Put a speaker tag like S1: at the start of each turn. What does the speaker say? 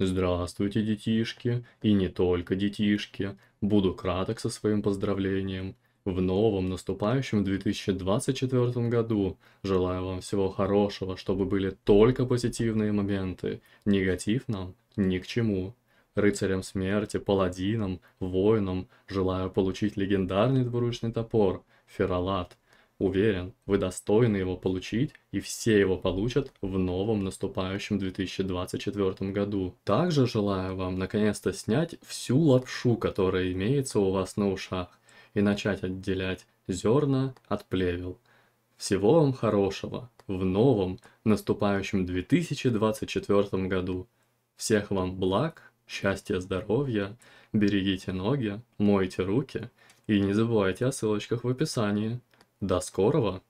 S1: Здравствуйте, детишки, и не только детишки. Буду краток со своим поздравлением. В новом наступающем 2024 году желаю вам всего хорошего, чтобы были только позитивные моменты. Негатив нам ни к чему. Рыцарям смерти, паладинам, воинам желаю получить легендарный двуручный топор, фералат, Уверен, вы достойны его получить, и все его получат в новом наступающем 2024 году. Также желаю вам наконец-то снять всю лапшу, которая имеется у вас на ушах, и начать отделять зерна от плевел. Всего вам хорошего в новом наступающем 2024 году. Всех вам благ, счастья, здоровья, берегите ноги, мойте руки и не забывайте о ссылочках в описании. До скорого!